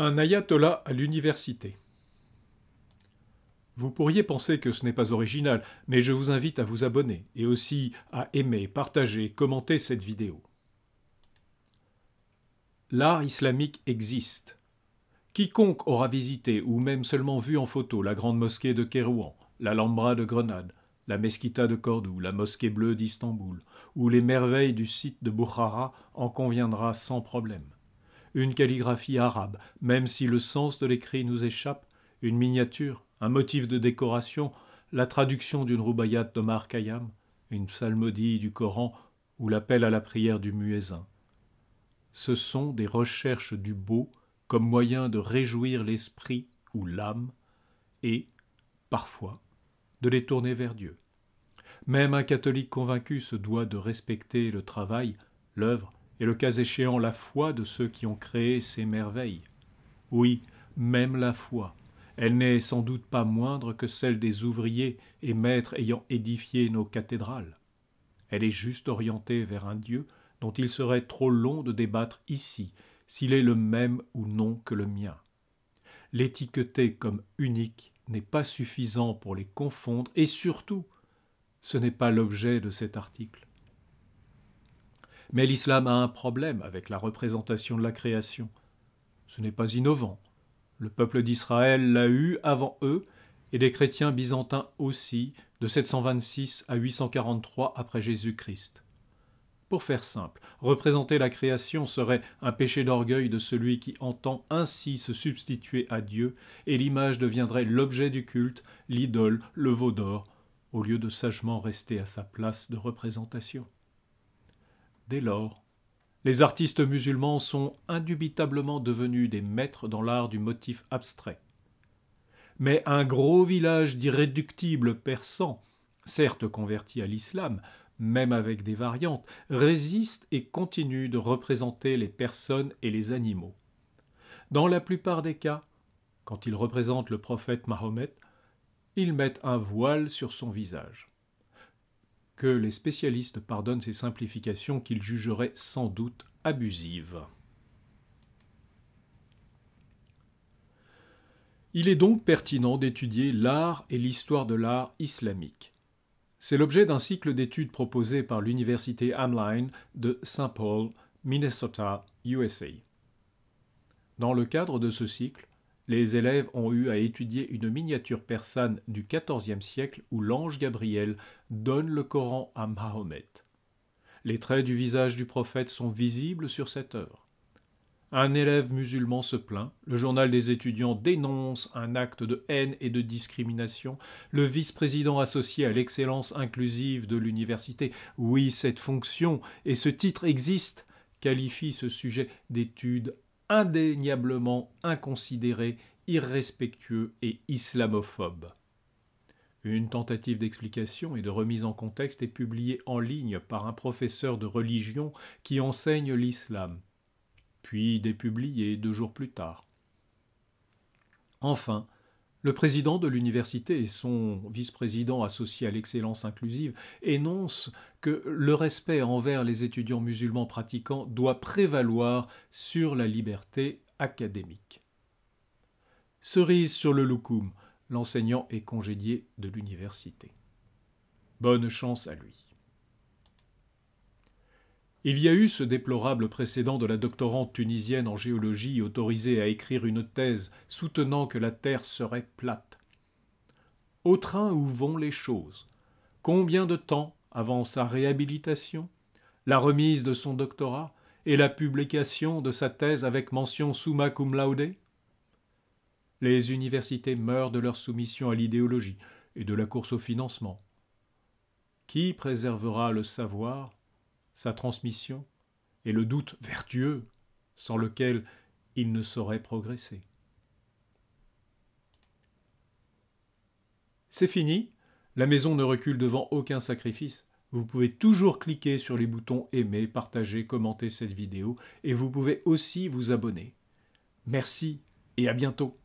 Un ayatollah à l'université. Vous pourriez penser que ce n'est pas original, mais je vous invite à vous abonner et aussi à aimer, partager, commenter cette vidéo. L'art islamique existe. Quiconque aura visité ou même seulement vu en photo la grande mosquée de Kérouan, la Lambra de Grenade, la mesquita de Cordoue, la mosquée bleue d'Istanbul, ou les merveilles du site de Bukhara en conviendra sans problème une calligraphie arabe, même si le sens de l'écrit nous échappe, une miniature, un motif de décoration, la traduction d'une roubayat d'Omar Khayyam, une psalmodie du Coran ou l'appel à la prière du muezzin. Ce sont des recherches du beau comme moyen de réjouir l'esprit ou l'âme et, parfois, de les tourner vers Dieu. Même un catholique convaincu se doit de respecter le travail, l'œuvre, et le cas échéant la foi de ceux qui ont créé ces merveilles. Oui, même la foi, elle n'est sans doute pas moindre que celle des ouvriers et maîtres ayant édifié nos cathédrales. Elle est juste orientée vers un Dieu dont il serait trop long de débattre ici s'il est le même ou non que le mien. L'étiqueter comme unique n'est pas suffisant pour les confondre et surtout, ce n'est pas l'objet de cet article. Mais l'islam a un problème avec la représentation de la création. Ce n'est pas innovant. Le peuple d'Israël l'a eu avant eux, et des chrétiens byzantins aussi, de 726 à 843 après Jésus-Christ. Pour faire simple, représenter la création serait un péché d'orgueil de celui qui entend ainsi se substituer à Dieu, et l'image deviendrait l'objet du culte, l'idole, le veau d'or, au lieu de sagement rester à sa place de représentation. Dès lors, les artistes musulmans sont indubitablement devenus des maîtres dans l'art du motif abstrait. Mais un gros village d'irréductibles persans, certes convertis à l'islam, même avec des variantes, résiste et continue de représenter les personnes et les animaux. Dans la plupart des cas, quand ils représentent le prophète Mahomet, ils mettent un voile sur son visage que les spécialistes pardonnent ces simplifications qu'ils jugeraient sans doute abusives. Il est donc pertinent d'étudier l'art et l'histoire de l'art islamique. C'est l'objet d'un cycle d'études proposé par l'université Amline de Saint Paul, Minnesota, USA. Dans le cadre de ce cycle, les élèves ont eu à étudier une miniature persane du XIVe siècle où l'ange Gabriel donne le Coran à Mahomet. Les traits du visage du prophète sont visibles sur cette œuvre. Un élève musulman se plaint, le journal des étudiants dénonce un acte de haine et de discrimination, le vice-président associé à l'excellence inclusive de l'université, oui cette fonction et ce titre existent, qualifie ce sujet d'étude indéniablement inconsidéré, irrespectueux et islamophobe. Une tentative d'explication et de remise en contexte est publiée en ligne par un professeur de religion qui enseigne l'islam, puis dépubliée deux jours plus tard. Enfin, le président de l'université et son vice-président associé à l'excellence inclusive énoncent que le respect envers les étudiants musulmans pratiquants doit prévaloir sur la liberté académique. Cerise sur le loukoum, l'enseignant est congédié de l'université. Bonne chance à lui. Il y a eu ce déplorable précédent de la doctorante tunisienne en géologie autorisée à écrire une thèse soutenant que la Terre serait plate. Au train où vont les choses, combien de temps avant sa réhabilitation, la remise de son doctorat et la publication de sa thèse avec mention summa cum laude Les universités meurent de leur soumission à l'idéologie et de la course au financement. Qui préservera le savoir sa transmission et le doute vertueux sans lequel il ne saurait progresser. C'est fini, la maison ne recule devant aucun sacrifice. Vous pouvez toujours cliquer sur les boutons aimer, partager, commenter cette vidéo et vous pouvez aussi vous abonner. Merci et à bientôt.